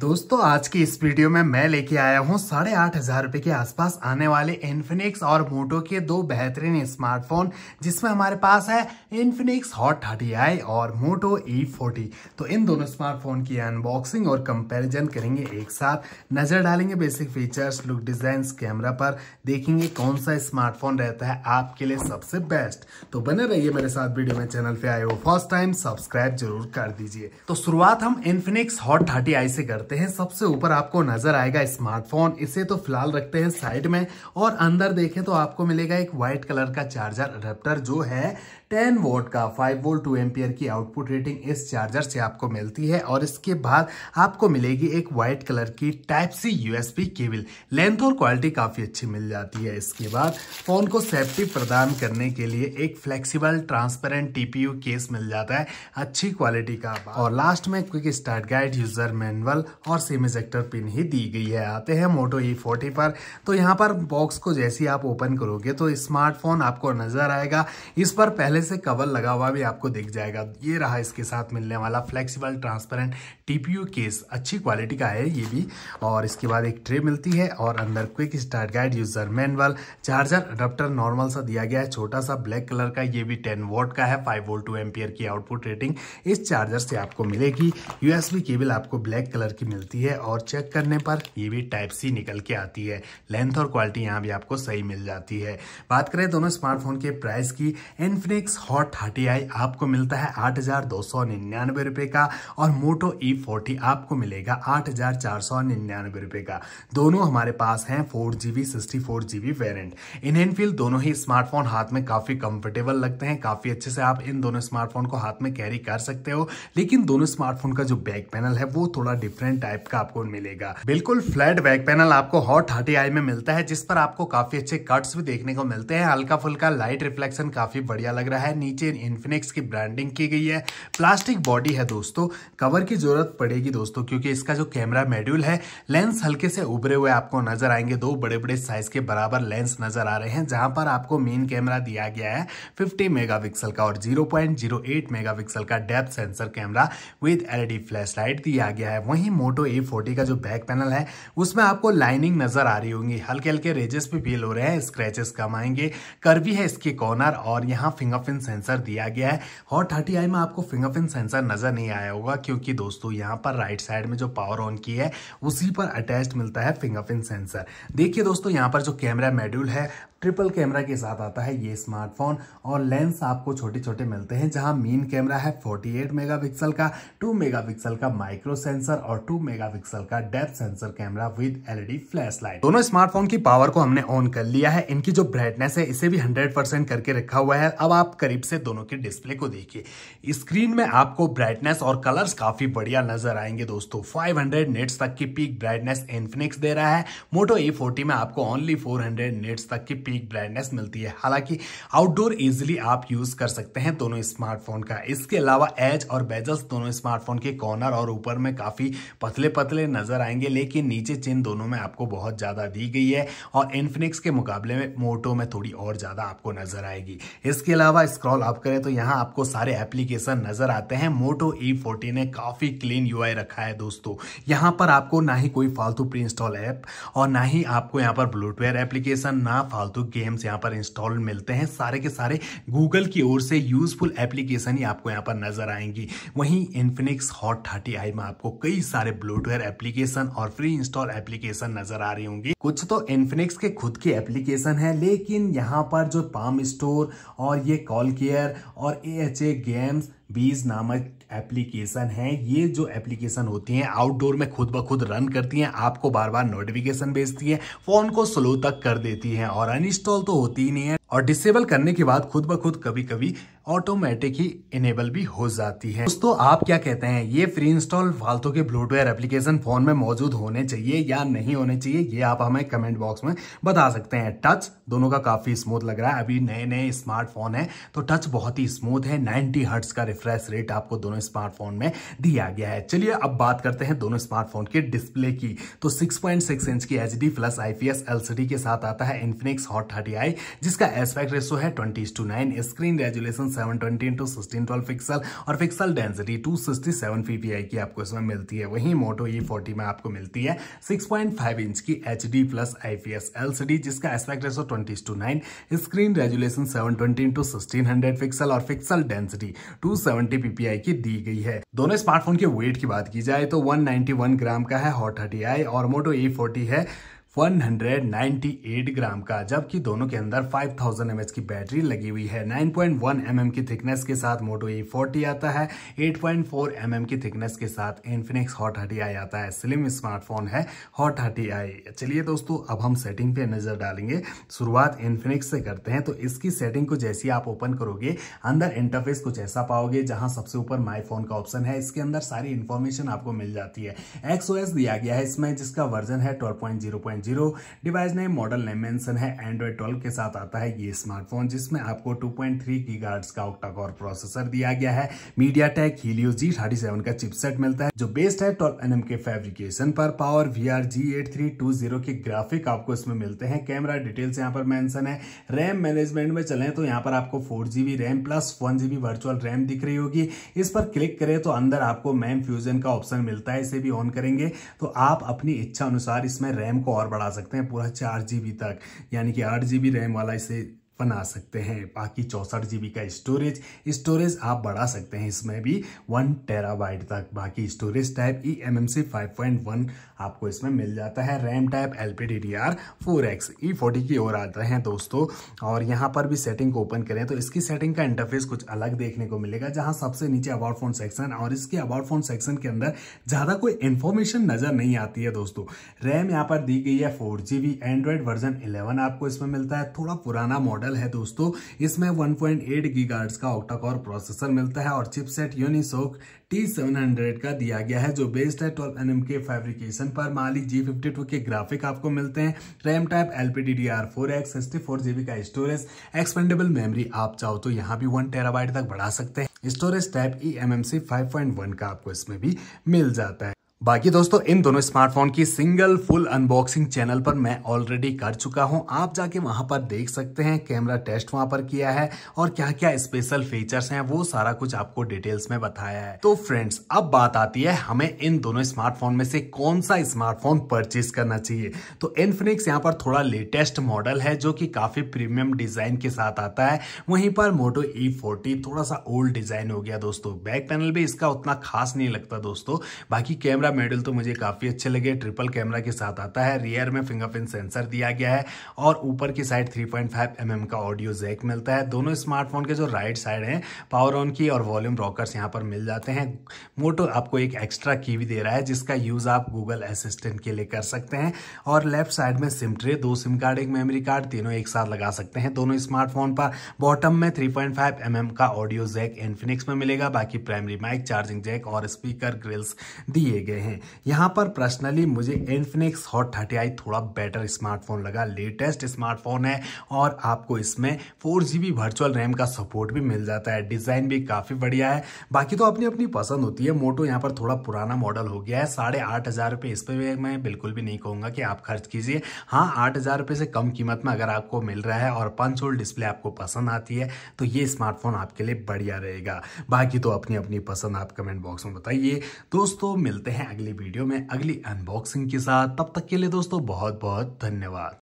दोस्तों आज की इस वीडियो में मैं लेके आया हूँ साढ़े आठ हजार रुपए के आसपास आने वाले इन्फिनिक्स और मोटो के दो बेहतरीन स्मार्टफोन जिसमें हमारे पास है इन्फिनिक्स हॉट थर्टी आई और मोटो ई फोर्टी तो इन दोनों स्मार्टफोन की अनबॉक्सिंग और कंपैरिजन करेंगे एक साथ नज़र डालेंगे basic features look design camera पर देखेंगे कौन सा स्मार्टफोन रहता है आपके लिए सबसे बेस्ट तो बने रहिए मेरे साथ वीडियो में चैनल पे आए हो फर्स्ट टाइम सब्सक्राइब जरूर कर दीजिए तो शुरुआत हम इन्फिनिक्स हॉट थर्टी आई से कर करते हैं सबसे ऊपर आपको नजर आएगा स्मार्टफोन इसे तो फिलहाल रखते हैं साइड में और अंदर देखें तो आपको मिलेगा एक व्हाइट कलर का चार्जर अडेप्टर जो है 10 वोट का 5 वोल्ट 2 एम्पियर की आउटपुट रेटिंग इस चार्जर से आपको मिलती है और इसके बाद आपको मिलेगी एक व्हाइट कलर की type C USB cable length और क्वालिटी काफ़ी अच्छी मिल जाती है इसके बाद फ़ोन को सेफ्टी प्रदान करने के लिए एक फ्लेक्सिबल ट्रांसपेरेंट टीपीयू केस मिल जाता है अच्छी क्वालिटी का और लास्ट में quick start guide user manual और सिम इजेक्टर पिन ही दी गई है आते हैं मोटो ई फोर्टी पर तो यहाँ पर बॉक्स को जैसे ही आप ओपन करोगे तो स्मार्टफोन आपको नज़र आएगा इस पर पहले से कवर लगा हुआ भी आपको दिख जाएगा ये रहा इसके साथ मिलने वाला फ्लेक्सीबल ट्रांसपेरेंट टीपीयू केस अच्छी क्वालिटी का है ये भी और इसके बाद एक ट्रे मिलती है और अंदर quick start guide user manual charger adapter normal सा दिया गया है छोटा सा ब्लैक कलर का ये भी टेन वोट का है फाइव वोल्ट टू एम्पियर की आउटपुट रेटिंग इस चार्जर से आपको मिलेगी यूएसबी केबल आपको ब्लैक कलर की मिलती है और चेक करने पर यह भी टाइप सी निकल के आती है लेंथ और क्वालिटी यहाँ भी आपको सही मिल जाती है बात करें दोनों स्मार्टफोन के प्राइस की इनफिनिक्स हॉट थर्टी आपको मिलता है आठ हजार दो सौ निन्यानवे रुपये का और मोटो ई e फोर्टी आपको मिलेगा आठ हजार चार सौ निन्यानवे रुपए का दोनों हमारे पास हैं four GB sixty four GB variant in एनफील्ड दोनों ही स्मार्टफोन हाथ में काफ़ी कंफर्टेबल लगते हैं काफ़ी अच्छे से आप इन दोनों स्मार्टफोन को हाथ में कैरी कर सकते हो लेकिन दोनों स्मार्टफोन का जो बैक पैनल है वो थोड़ा डिफरेंट टाइप का आपको मिलेगा बिल्कुल फ्लैट बैक पैनल आपको हॉट थर्टी आई में मिलता है जिस पर आपको काफ़ी अच्छे कट्स भी देखने को मिलते हैं हल्का फुल्का लाइट रिफ्लेक्शन काफ़ी बढ़िया लग रहा है नीचे इन्फिनिक्स की ब्रांडिंग की गई है प्लास्टिक बॉडी है दोस्तों कवर की जरूरत ज़रूरत पड़ेगी दोस्तों क्योंकि इसका जो कैमरा मेड्यूल है लेंस हल्के से उभरे हुए आपको नजर आएंगे दो बड़े बड़े साइज के बराबर लेंस नजर आ रहे हैं जहां पर आपको मेन कैमरा दिया गया है फिफ्टी मेगा का और जीरो पॉइंट का depth sensor camera with LED flashlight दिया गया है वहीं मोटो ए का जो बैक पैनल है उसमें आपको लाइनिंग नजर आ रही होंगी हल्के हल्के रेजेस भी फील हो रहे हैं स्क्रेचेस कम आएंगे कर्वी है इसके कॉर्नर और यहाँ फिंगरप्रिंट सेंसर दिया गया है हॉट थर्टी आई में आपको फिंगरप्रिंट सेंसर नजर नहीं आया होगा क्योंकि दोस्तों यहाँ पर राइट साइड में जो पावर ऑन की है उसी पर अटैच मिलता है फिंगरप्रिंट सेंसर देखिए दोस्तों यहाँ पर जो कैमरा मेड्यूल है ट्रिपल कैमरा के साथ आता है ये स्मार्टफोन और लेंस आपको छोटे छोटे मिलते हैं जहां मेन कैमरा है 48 मेगापिक्सल का 2 मेगापिक्सल का माइक्रो सेंसर और 2 मेगापिक्सल का depth sensor camera with LED flash light दोनों स्मार्टफोन की पावर को हमने ऑन कर लिया है इनकी जो ब्राइटनेस है इसे भी हंड्रेड करके रखा हुआ है अब आप करीब से दोनों के डिस्प्ले को देखिए स्क्रीन में आपको ब्राइटनेस और कलर काफी बढ़िया नजर आएंगे दोस्तों फाइव हंड्रेड निट्स तक की पीक ब्राइटनेस इन्फिनिक्स दे रहा है मोटो ए में आपको ओनली फोर हंड्रेड निट्स तक की पीक ब्राइटनेस मिलती है हालांकि आउटडोर इजिली आप यूज कर सकते हैं दोनों स्मार्टफोन का इसके अलावा एज और बेजल्स दोनों स्मार्टफोन के कॉर्नर और ऊपर में काफी पतले पतले नजर आएंगे लेकिन नीचे चिन्ह दोनों में आपको बहुत ज्यादा दी गई है और इन्फिनिक्स के मुकाबले में मोटो में थोड़ी और ज्यादा आपको नजर आएगी इसके अलावा स्क्रॉल आप करें तो यहाँ आपको सारे एप्लीकेशन नजर आते हैं मोटो ई फोर्टी ने काफी क्लीन यू रखा है दोस्तों यहाँ पर आपको ना ही कोई फालतू प्री इंस्टॉल ऐप और ना ही आपको यहाँ पर ब्लूटवेयर एप्लीकेशन ना फालतू गेम्स यहाँ पर इंस्टॉल मिलते हैं सारे के सारे गूगल की ओर से यूजफुल एप्लीकेशन ही आपको यहाँ पर नजर आएंगी वहीं इन्फिनिक्स हॉट थर्टी आई में आपको कई सारे ब्लूटवेयर एप्लीकेशन और फ्री इंस्टॉल एप्लीकेशन नजर आ रही होंगी कुछ तो इन्फिनिक्स के खुद की एप्लीकेशन है लेकिन यहाँ पर जो पाम स्टोर और ये कॉल केयर और ए एच ए गेम्स बीज नामक एप्लीकेशन है ये जो एप्लीकेशन होती हैं आउटडोर में खुद ब खुद रन करती हैं आपको बार बार नोटिफिकेशन भेजती है फ़ोन को स्लो तक कर देती हैं और अनइंस्टॉल तो होती ही नहीं है और डिसेबल करने के बाद खुद ब खुद कभी कभी ऑटोमेटिक ही इनेबल भी हो जाती है दोस्तों आप क्या कहते हैं ये फ्री इंस्टॉल फालतू के ब्लूटेयर एप्लीकेशन फोन में मौजूद होने चाहिए या नहीं होने चाहिए ये आप हमें कमेंट बॉक्स में बता सकते हैं टच दोनों का काफी स्मूथ लग रहा है अभी नए नए स्मार्टफोन है तो टच बहुत ही स्मूथ है नाइनटी हर्ट्स का रिफ्रेश रेट आपको दोनों स्मार्टफोन में दिया गया है चलिए अब बात करते हैं दोनों स्मार्टफोन के डिस्प्ले की तो सिक्स इंच की एच प्लस आईपीएस एलसीडी के साथ आता है इन्फिनिक्स हॉट थर्टी जिसका एस्पेक्ट रेशो है twenty two nine screen resolution seven twenty into sixteen twelve pixel और pixel density two sixty seven PPI की आपको इसमें मिलती है वहीं मोटो ई फोर्टी में आपको मिलती है सिक्स पॉइंट फाइव इंच की H D plus I P S L C D जिसका aspect ratio twenty two nine screen resolution seven twenty into sixteen hundred pixel और pixel density two seventy PPI की दी गई है दोनों smartphone के wait की बात की जाए तो वन नाइनटी वन ग्राम का है हॉट थर्टी आई और मोटो ई फोर्टी है 198 ग्राम का जबकि दोनों के अंदर 5000 थाउजेंड की बैटरी लगी हुई है 9.1 पॉइंट mm की थिकनेस के साथ मोटो ई फोर्टी आता है 8.4 पॉइंट mm की थिकनेस के साथ इन्फिनिक्स हॉट हटी आई आता है स्लिम स्मार्टफोन है हॉट हटी आई चलिए दोस्तों अब हम सेटिंग पे नजर डालेंगे शुरुआत इन्फिनिक्स से करते हैं तो इसकी सेटिंग को जैसी आप ओपन करोगे अंदर इंटरफेस कुछ ऐसा पाओगे जहां सबसे ऊपर माई फोन का ऑप्शन है इसके अंदर सारी इन्फॉर्मेशन आपको मिल जाती है एक्सओ दिया गया है इसमें जिसका वर्जन है twelve 2.0 device name model name mention है एंड्रॉइड 12 के साथ आता है ये स्मार्टफोन जिसमें आपको 2.3 गीगाहर्ट्ज का ऑक्टा कोर प्रोसेसर दिया गया है MediaTek Helio G thirty seven का चिपसेट मिलता है जो बेस्ड है ट्वेल्व एन के फेब्रिकेशन पर power V R G eight three two zero के ग्राफिक आपको इसमें मिलते हैं कैमरा डिटेल्स यहाँ पर मैंशन है रैम मैनेजमेंट में चले तो यहाँ पर आपको four GB RAM plus one GB virtual RAM दिख रही होगी इस पर क्लिक करें तो अंदर आपको मैम फ्यूजन का ऑप्शन मिलता है इसे भी ऑन करेंगे तो आप अपनी इच्छा अनुसार इसमें रैम को और बढ़ा सकते हैं पूरा चार जी तक यानी कि आठ जी रैम वाला इसे बना सकते हैं बाकी चौंसठ जी का स्टोरेज स्टोरेज आप बढ़ा सकते हैं इसमें भी वन टेराबाइट तक बाकी storage type E M M C five point one आपको इसमें मिल जाता है RAM type L P D D R four X E forty की ओर आते हैं दोस्तों और यहाँ पर भी सेटिंग को ओपन करें तो इसकी सेटिंग का इंटरफेस कुछ अलग देखने को मिलेगा जहाँ सबसे नीचे अबाउट फोन सेक्शन और इसके अबाउट फोन सेक्शन के अंदर ज़्यादा कोई इन्फॉर्मेशन नज़र नहीं आती है दोस्तों रैम यहाँ पर दी गई है four G B Android version eleven आपको इसमें मिलता है थोड़ा पुराना मॉडल मॉडल है दोस्तों इसमें 1.8 पॉइंट का ऑक्टा कोर प्रोसेसर मिलता है और चिपसेट यूनिसोक T700 का दिया गया है जो बेस्ड है ट्वेल्व एन के फैब्रिकेशन पर माली जी के ग्राफिक आपको मिलते हैं RAM type L P D D R four X sixty four GB का स्टोरेज एक्सपेंडेबल मेमरी आप चाहो तो यहाँ भी वन टेराबाइट तक बढ़ा सकते हैं storage type E M M C five point one का आपको इसमें भी मिल जाता है बाकी दोस्तों इन दोनों स्मार्टफोन की सिंगल फुल अनबॉक्सिंग चैनल पर मैं ऑलरेडी कर चुका हूं आप जाके वहां पर देख सकते हैं कैमरा टेस्ट वहां पर किया है और क्या क्या स्पेशल फीचर्स हैं वो सारा कुछ आपको डिटेल्स में बताया है तो फ्रेंड्स अब बात आती है हमें इन दोनों स्मार्टफोन में से कौन सा स्मार्टफोन परचेज करना चाहिए तो इनफिनिक्स यहाँ पर थोड़ा लेटेस्ट मॉडल है जो कि काफी प्रीमियम डिजाइन के साथ आता है वहीं पर मोटो ई e थोड़ा सा ओल्ड डिजाइन हो गया दोस्तों बैक पैनल भी इसका उतना खास नहीं लगता दोस्तों बाकी कैमरा मेडल तो मुझे काफ़ी अच्छे लगे ट्रिपल कैमरा के साथ आता है रियर में फिंगरप्रिंट सेंसर दिया गया है और ऊपर की साइड 3.5 mm का ऑडियो जैक मिलता है दोनों स्मार्टफोन के जो राइट साइड हैं पावर ऑन की और वॉल्यूम रॉकर्स यहाँ पर मिल जाते हैं मोटो आपको एक एक्स्ट्रा की भी दे रहा है जिसका यूज़ आप गूगल असिस्टेंट के लिए कर सकते हैं और लेफ्ट साइड में सिम ट्रे दो सिम कार्ड एक मेमोरी कार्ड तीनों एक साथ लगा सकते हैं दोनों स्मार्टफोन पर बॉटम में 3.5 पॉइंट mm का ऑडियो जैक इन्फिनिक्स में मिलेगा बाकी प्राइमरी माइक चार्जिंग जैक और स्पीकर ग्रिल्स दिए गए गए हैं यहाँ पर पर्सनली मुझे इन्फिनिक्स हॉट थर्टी आई थोड़ा बेटर स्मार्टफोन लगा लेटेस्ट स्मार्टफोन है और आपको इसमें फोर जी वर्चुअल रैम का सपोर्ट भी मिल जाता है डिज़ाइन भी काफ़ी बढ़िया है बाकी तो अपनी अपनी पसंद होती है मोटो यहाँ पर थोड़ा पुराना मॉडल हो गया है साढ़े आठ हज़ार रुपये इस पर मैं बिल्कुल भी नहीं कहूँगा कि आप खर्च कीजिए हाँ आठ हज़ार रुपये से कम कीमत में अगर आपको मिल रहा है और पंच होल डिस्प्ले आपको पसंद आती है तो ये स्मार्टफोन आपके लिए बढ़िया रहेगा बाकी तो अपनी अपनी पसंद आप कमेंट बॉक्स में बताइए दोस्तों मिलते हैं हैं अगली वीडियो में अगली अनबॉक्सिंग के साथ तब तक के लिए दोस्तों बहुत बहुत धन्यवाद